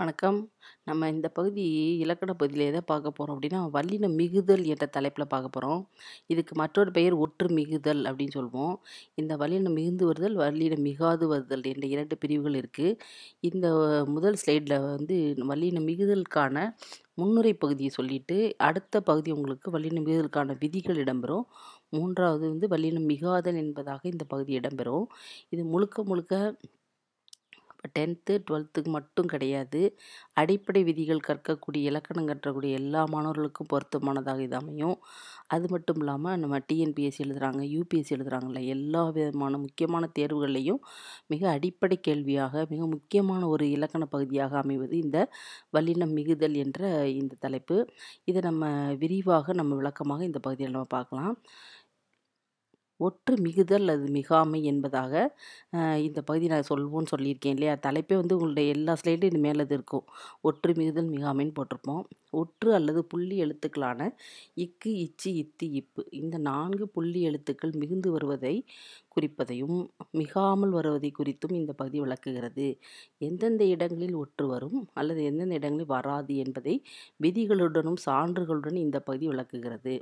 வணக்கம் நம்ம இந்த பகுதி இலக்கண பகுதியில் எதை பார்க்க போகிறோம் அப்படின்னா வல்லின மிகுதல் என்ற தலைப்பில் பார்க்க போகிறோம் இதுக்கு மற்றொரு பெயர் ஒற்று மிகுதல் அப்படின்னு சொல்லுவோம் இந்த வல்லின மிகுந்து வருதல் வல்லின மிகாது வருதல் என்ற இரண்டு பிரிவுகள் இருக்குது இந்த முதல் ஸ்லைடில் வந்து வல்லின மிகுதலுக்கான முன்னுரை பகுதியை சொல்லிவிட்டு அடுத்த பகுதி உங்களுக்கு வல்லின மிகுதலுக்கான விதிகள் இடம்பெறும் மூன்றாவது வந்து வல்லினம் மிகாதல் என்பதாக இந்த பகுதி இடம்பெறும் இது முழுக்க முழுக்க டென்த்து டுவெல்த்துக்கு மட்டும் கிடையாது அடிப்படை விதிகள் கற்கக்கூடிய இலக்கணம் கற்றக்கூடிய எல்லா மாணவர்களுக்கும் பொருத்தமானதாக இது அமையும் அது மட்டும் இல்லாமல் நம்ம டிஎன்பிஎஸ்சி எழுதுகிறாங்க யூபிஎஸ்சி எழுதுகிறாங்கல்ல எல்லா விதமான முக்கியமான தேர்வுகள்லையும் மிக அடிப்படை கேள்வியாக மிக முக்கியமான ஒரு இலக்கண பகுதியாக அமைவது இந்த வல்லினம் மிகுதல் என்ற இந்த தலைப்பு இதை நம்ம விரிவாக நம்ம விளக்கமாக இந்த பகுதியில் நம்ம பார்க்கலாம் ஒற்று மிகுதல் அது மிகாமை என்பதாக இந்த பகுதி நான் சொல்வோன்னு சொல்லியிருக்கேன் இல்லையா தலைப்பே வந்து உங்களுடைய எல்லா ஸ்லைடும் இது மேலே இருக்கும் ஒற்று மிகுதல் மிகாமைன்னு போட்டிருப்போம் ஒற்று அல்லது புள்ளி எழுத்துக்களான இக்கு இச்சி இத்தி இப்பு இந்த நான்கு புள்ளி எழுத்துக்கள் மிகுந்து வருவதை குறிப்பதையும் மிகாமல் வருவதை குறித்தும் இந்த பகுதி விளக்குகிறது எந்தெந்த இடங்களில் ஒற்று வரும் அல்லது எந்தெந்த இடங்களில் வராது என்பதை விதிகளுடனும் சான்றுகளுடன் இந்த பகுதி விளக்குகிறது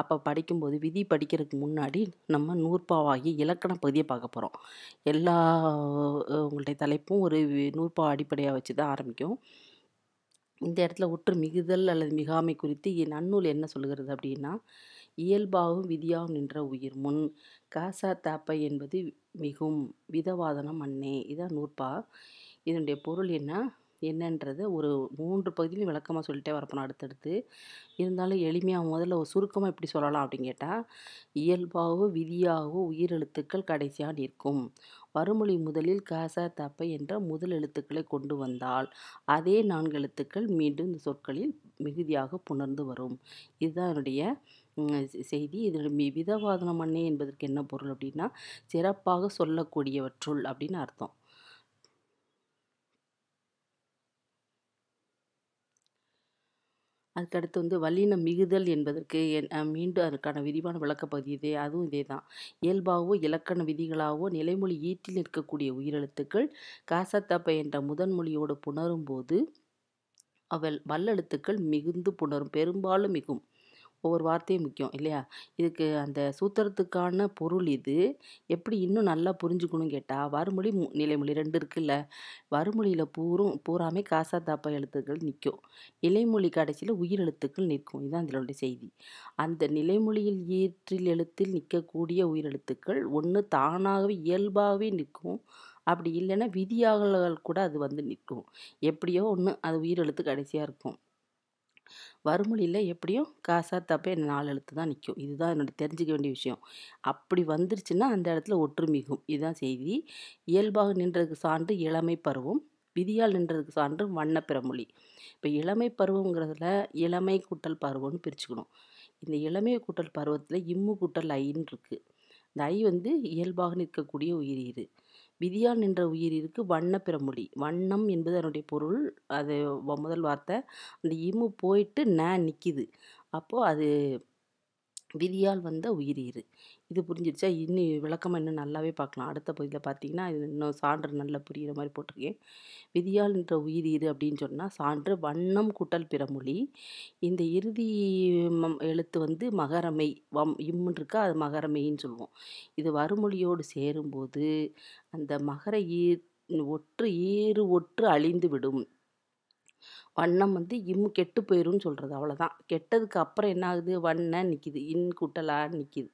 அப்போ படிக்கும்போது விதி படிக்கிறதுக்கு முன்னாடி நம்ம நூற்பாவாகி இலக்கண பகுதியை பார்க்க போகிறோம் எல்லா உங்களுடைய தலைப்பும் ஒரு நூற்பா அடிப்படையாக வச்சு தான் ஆரம்பிக்கும் இந்த இடத்துல ஒற்று மிகுதல் அல்லது மிகாமை குறித்து நன்னூல் என்ன சொல்கிறது அப்படின்னா இயல்பாகவும் விதியாகவும் நின்ற உயிர் முன் காசா தாப்பை என்பது மிகும் விதவாதனம் அண்ணே இதான் நூற்பா இதனுடைய பொருள் என்ன என்னன்றது ஒரு மூன்று பகுதியிலையும் விளக்கமாக சொல்லிட்டே வரப்போம் அடுத்தடுத்து இருந்தாலும் எளிமையாக முதல்ல ஒரு சுருக்கமாக எப்படி சொல்லலாம் அப்படின்னு கேட்டால் இயல்பாகவோ விதியாகவோ உயிரெழுத்துக்கள் கடைசியாக நிற்கும் வறுமொழி முதலில் கச தப்பை என்ற முதல் எழுத்துக்களை கொண்டு வந்தால் அதே நான்கு எழுத்துக்கள் மீண்டும் இந்த சொற்களில் மிகுதியாக புணர்ந்து வரும் இதுதான் என்னுடைய செய்தி இதனுடைய விதவாதனம் அண்ணே என்பதற்கு என்ன பொருள் அப்படின்னா சிறப்பாக சொல்லக்கூடியவற்றுள் அப்படின்னு அர்த்தம் அதுக்கடுத்து வந்து வல்லினம் மிகுதல் என்பதற்கு மீண்டும் அதற்கான விரிவான விளக்கப்பகுதி இதே அதுவும் இதே தான் இயல்பாகவோ இலக்கண விதிகளாகவோ நிலைமொழி ஈட்டில் நிற்கக்கூடிய உயிரெழுத்துக்கள் காசத்தப்பை என்ற முதன்மொழியோடு புணரும் போது அவள் வல்லெழுத்துக்கள் மிகுந்து புணரும் பெரும்பாலும் மிகும் ஒவ்வொரு வார்த்தையும் முக்கியம் இல்லையா இதுக்கு அந்த சூத்திரத்துக்கான பொருள் இது எப்படி இன்னும் நல்லா புரிஞ்சுக்கணும்னு கேட்டால் வறுமொழி நிலைமொழி ரெண்டு இருக்குல்ல வறுமொழியில் பூரும் பூராமே காசா தாப்பா எழுத்துக்கள் நிற்கும் நிலைமொழி கடைசியில் உயிர் எழுத்துக்கள் நிற்கும் இதுதான் இதனுடைய செய்தி அந்த நிலைமொழியில் ஈற்றில் எழுத்தில் நிற்கக்கூடிய உயிரெழுத்துக்கள் ஒன்று தானாகவே இயல்பாகவே நிற்கும் அப்படி இல்லைன்னா விதியாக கூட அது வந்து நிற்கும் எப்படியோ ஒன்று அது உயிரெழுத்து கடைசியாக இருக்கும் வறுமொழியில் எப்படியும் காசா என்ன நாலு எழுத்து தான் நிற்கும் இதுதான் என்னோட தெரிஞ்சிக்க வேண்டிய விஷயம் அப்படி வந்துருச்சுன்னா அந்த இடத்துல ஒற்றுமிகும் இதுதான் செய்தி இயல்பாக நின்றதுக்கு சான்று இளமை பருவம் விதியால் நின்றதுக்கு சான்று வண்ண இப்போ இளமை பருவங்கிறதுல இளமை கூட்டல் பருவம்னு பிரிச்சுக்கணும் இந்த இளமை கூட்டல் பருவத்தில் இம்மு கூட்டல் ஐன்னு இருக்குது இந்த ஐ வந்து இயல்பாக நிற்கக்கூடிய இது விதியால் நின்ற உயிரிற்கு வண்ண பிறமொழி வண்ணம் என்பது அதனுடைய பொருள் அது முதல் வார்த்தை அந்த இமு போயிட்டு ந நிற்கிது அப்போது அது விதியால் வந்த உயிரீறு இது புரிஞ்சிருச்சா இன்னும் விளக்கமாக இன்னும் நல்லாவே பார்க்கலாம் அடுத்த பகுதியில் பார்த்தீங்கன்னா இது இன்னும் சான்று நல்லா புரிகிற மாதிரி போட்டிருக்கேன் விதியால் என்ற உயிரீறு அப்படின்னு சொன்னால் சான்று வண்ணம் கூட்டல் பிறமொழி இந்த இறுதி எழுத்து வந்து மகரமை வம் இம்முன்னு இருக்கா அது மகரமைன்னு சொல்லுவோம் இது வறுமொழியோடு சேரும்போது அந்த மகர ஈ ஒற்று ஈறு ஒற்று அழிந்து விடும் வண்ணம் வந்து இம் கெட்டு போயிரும்னு சொல்கிறது அவ்வளோதான் கெட்டதுக்கு அப்புறம் என்ன ஆகுது வண்ண நிற்கிது இன் கூட்டலா நிற்கிது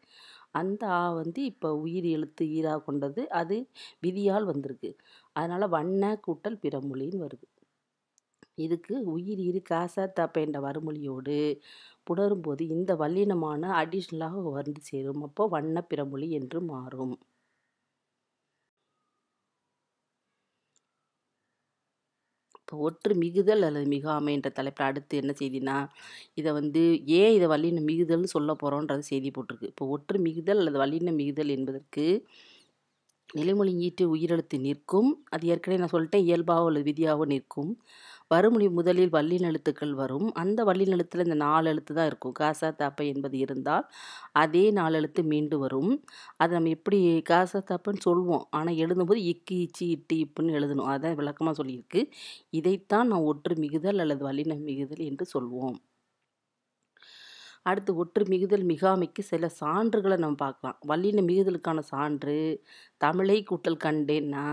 அந்த ஆ வந்து இப்போ உயிர் எழுத்து ஈராக கொண்டது அது விதியால் வந்திருக்கு அதனால் வண்ண கூட்டல் பிறமொழின்னு வருது இதுக்கு உயிர் இரு காசா என்ற வறுமொழியோடு புணரும்போது இந்த வல்லினமான அடிஷ்னலாக வந்து சேரும் அப்போ வண்ண பிறமொழி என்று மாறும் இப்போ ஒற்று மிகுதல் அல்லது மிகாமை என்ற தலைப்பில் அடுத்து என்ன செய்தினா இதை வந்து ஏன் இதை வல்லின மிகுதல்னு சொல்ல போகிறோன்றது செய்தி போட்டிருக்கு இப்போ ஒற்று மிகுதல் அல்லது வல்லின மிகுதல் என்பதற்கு நிலைமொழி ஈட்டு உயிரெழுத்து நிற்கும் அது ஏற்கனவே நான் சொல்லிட்டேன் இயல்பாவோ அல்லது விதியாகவும் நிற்கும் வறுமுடி முதலில் வள்ளினெழுத்துக்கள் வரும் அந்த வள்ளினெழுத்தில் இந்த நாலு எழுத்து தான் இருக்கும் காசா தாப்பை என்பது இருந்தால் அதே நாலு எழுத்து மீண்டு வரும் அதை நம்ம எப்படி காசா தாப்புன்னு சொல்லுவோம் ஆனால் எழுதும்போது இக்கு இச்சி இட்டு இப்புன்னு எழுதணும் அதான் விளக்கமாக சொல்லியிருக்கு இதைத்தான் நான் ஒற்று மிகுதல் அல்லது வள்ளின மிகுதல் என்று சொல்வோம் அடுத்து ஒற்று மிகுதல் மிகாமைக்கு சில சான்றுகளை நம்ம பார்க்கலாம் வள்ளின மிகுதலுக்கான சான்று தமிழை கூட்டல் கண்டேன்னா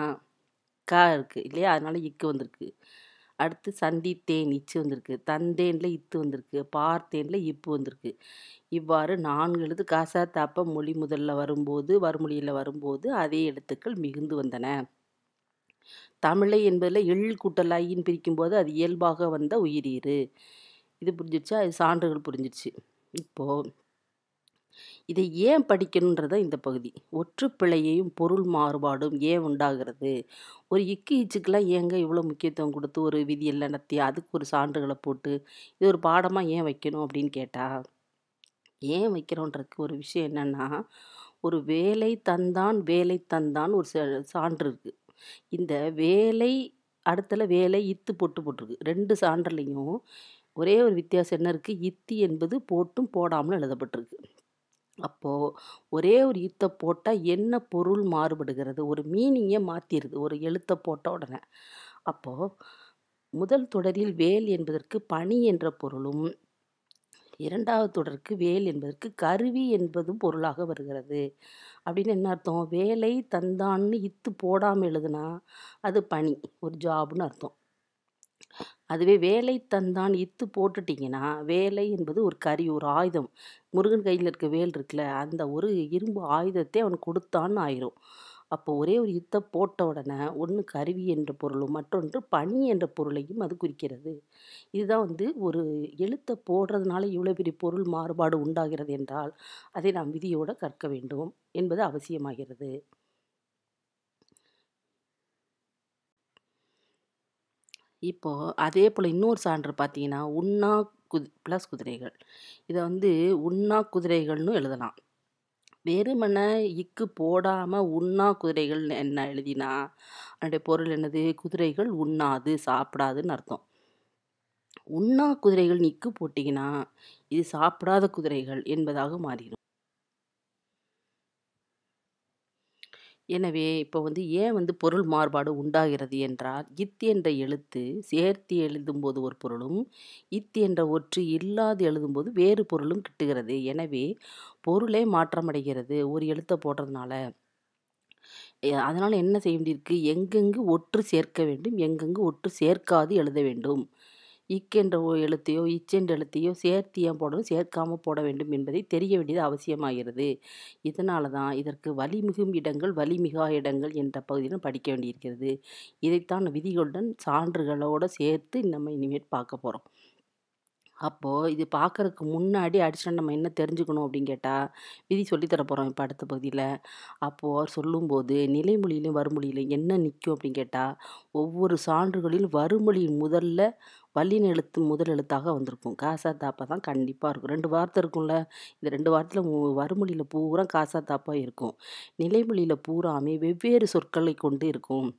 கா இருக்குது இல்லையா அதனால் இக்கு வந்திருக்கு அடுத்து சந்தித்தேன் இச்சு வந்திருக்கு தந்தேனில் இத்து வந்திருக்கு பார்த்தேனில் இப்பு வந்திருக்கு இவ்வாறு நான்கு எழுது காசா தாப்ப மொழி முதல்ல வரும்போது வறுமொழியில் வரும்போது அதே எழுத்துக்கள் மிகுந்து வந்தன தமிழை என்பதில் எள் கூட்டலாயின்னு பிரிக்கும்போது அது இயல்பாக வந்த உயிரீறு இது புரிஞ்சிடுச்சா அது சான்றுகள் புரிஞ்சிடுச்சு இப்போது இதை ஏன் படிக்கணுன்றத இந்த பகுதி ஒற்று பிழையையும் பொருள் மாறுபாடும் ஏன் உண்டாகிறது ஒரு இக்கு இச்சுக்கெல்லாம் ஏங்க இவ்வளோ முக்கியத்துவம் கொடுத்து ஒரு விதியில் நடத்தி அதுக்கு ஒரு சான்றுகளை போட்டு இது ஒரு பாடமாக ஏன் வைக்கணும் அப்படின்னு கேட்டால் ஏன் வைக்கிறோன்றதுக்கு ஒரு விஷயம் என்னென்னா ஒரு வேலை தந்தான் வேலை தந்தான் ஒரு சான்று இருக்குது இந்த வேலை அடுத்தல வேலை இத்து போட்டு போட்டிருக்கு ரெண்டு சான்றுலையும் ஒரே ஒரு வித்தியாசம் என்ன இருக்குது இத்தி என்பது போட்டும் போடாமலும் எழுதப்பட்டிருக்கு அப்போது ஒரே ஒரு யுத்த போட்டால் என்ன பொருள் மாறுபடுகிறது ஒரு மீனிங்கே மாற்றிடுது ஒரு எழுத்தை போட்ட உடனே அப்போது முதல் தொடரில் வேல் என்பதற்கு பணி என்ற பொருளும் இரண்டாவது தொடருக்கு வேல் என்பதற்கு கருவி என்பதும் பொருளாக வருகிறது அப்படின்னு என்ன அர்த்தம் வேலை தந்தான்னு இத்து போடாமல் எழுதுனா அது பணி ஒரு ஜாப்னு அர்த்தம் அதுவே வேலை தந்தான் இத்து போட்டுட்டிங்கன்னா வேலை என்பது ஒரு கறி ஒரு ஆயுதம் முருகன் கையில் இருக்க வேல் இருக்குல்ல அந்த ஒரு இரும்பு ஆயுதத்தை அவன் கொடுத்தான்னு ஆயிரும் அப்போ ஒரே ஒரு யுத்த போட்ட உடனே ஒன்று கருவி என்ற பொருளும் மற்றொன்று பனி என்ற பொருளையும் அது குறிக்கிறது இதுதான் வந்து ஒரு எழுத்தை போடுறதுனால இவ்வளோ பெரிய பொருள் மாறுபாடு உண்டாகிறது என்றால் அதை நாம் விதியோடு கற்க வேண்டும் என்பது அவசியமாகிறது இப்போது அதே போல் இன்னொரு சான்று பார்த்தீங்கன்னா உண்ணா குதி ப்ளஸ் குதிரைகள் இதை வந்து உண்ணா குதிரைகள்னு எழுதலாம் வெறுமனை இக்கு போடாமல் உண்ணா குதிரைகள் என்ன எழுதினா அதனுடைய பொருள் என்னது குதிரைகள் உண்ணாது சாப்பிடாதுன்னு அர்த்தம் உண்ணா குதிரைகள் நிக்கு போட்டிங்கன்னா இது சாப்பிடாத குதிரைகள் என்பதாக மாறிடும் எனவே இப்போ வந்து ஏன் வந்து பொருள் மாறுபாடு உண்டாகிறது என்றால் இத் என்ற எழுத்து சேர்த்து எழுதும்போது ஒரு பொருளும் இத் என்ற ஒற்று இல்லாது எழுதும்போது வேறு பொருளும் கிட்டுகிறது எனவே பொருளே மாற்றமடைகிறது ஒரு எழுத்தை போடுறதுனால அதனால் என்ன செய்ய வேண்டியிருக்கு எங்கெங்கு ஒற்று சேர்க்க வேண்டும் எங்கெங்கு ஒற்று சேர்க்காது எழுத வேண்டும் இக்கென்ற எழுத்தையோ இச்சென்ற எழுத்தையோ சேர்த்து ஏன் போடணும் சேர்க்காமல் போட வேண்டும் என்பதை தெரிய வேண்டியது அவசியமாகிறது இதனால தான் இதற்கு வலிமிகும் இடங்கள் வலிமிகா இடங்கள் என்ற பகுதியிலும் படிக்க வேண்டியிருக்கிறது இதைத்தான் விதிகளுடன் சான்றுகளோடு சேர்த்து நம்ம இனிமேல் பார்க்க போகிறோம் அப்போது இது பார்க்குறதுக்கு முன்னாடி அடிச்சுட்டு நம்ம என்ன தெரிஞ்சுக்கணும் அப்படின்னு கேட்டால் விதி சொல்லித்தர போகிறோம் இப்போ அடுத்த பகுதியில் அப்போது அவர் சொல்லும்போது நிலைமொழியிலையும் வறுமொழியிலையும் என்ன நிற்கும் அப்படின்னு கேட்டால் ஒவ்வொரு சான்றுகளில் வறுமொழி முதல்ல வல்லின் எழுத்து முதல் எழுத்தாக வந்திருக்கும் காசா தாப்பா தான் கண்டிப்பாக இருக்கும் ரெண்டு வார்த்தை இருக்கும்ல இந்த ரெண்டு வாரத்தில் வறுமொழியில் பூரா காசா தாப்பாக இருக்கும் நிலைமொழியில் பூராமே வெவ்வேறு சொற்களை கொண்டு இருக்கும்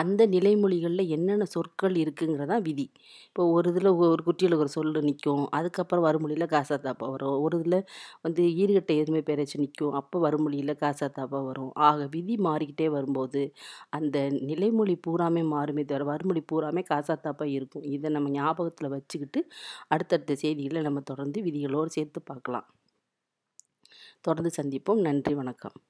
அந்த நிலைமொழிகளில் என்னென்ன சொற்கள் இருக்குங்கிறதா விதி இப்போ ஒரு இதில் ஒரு குட்டியில் ஒரு சொல் நிற்கும் அதுக்கப்புறம் வருமொழியில் காசா தாப்பா வரும் ஒரு இதில் வந்து ஈர்கட்டை எதுவுமே பேரச்சு நிற்கும் அப்போ வருமொழியில் காசா தாப்பா வரும் ஆக விதி மாறிக்கிட்டே வரும்போது அந்த நிலைமொழி பூராமே மாறுமே தவிர வருமொழி பூராமே காசா தாப்பா இருக்கும் இதை நம்ம ஞாபகத்தில் வச்சுக்கிட்டு அடுத்தடுத்த செய்திகளை நம்ம தொடர்ந்து விதிகளோடு சேர்த்து பார்க்கலாம் தொடர்ந்து சந்திப்போம் நன்றி வணக்கம்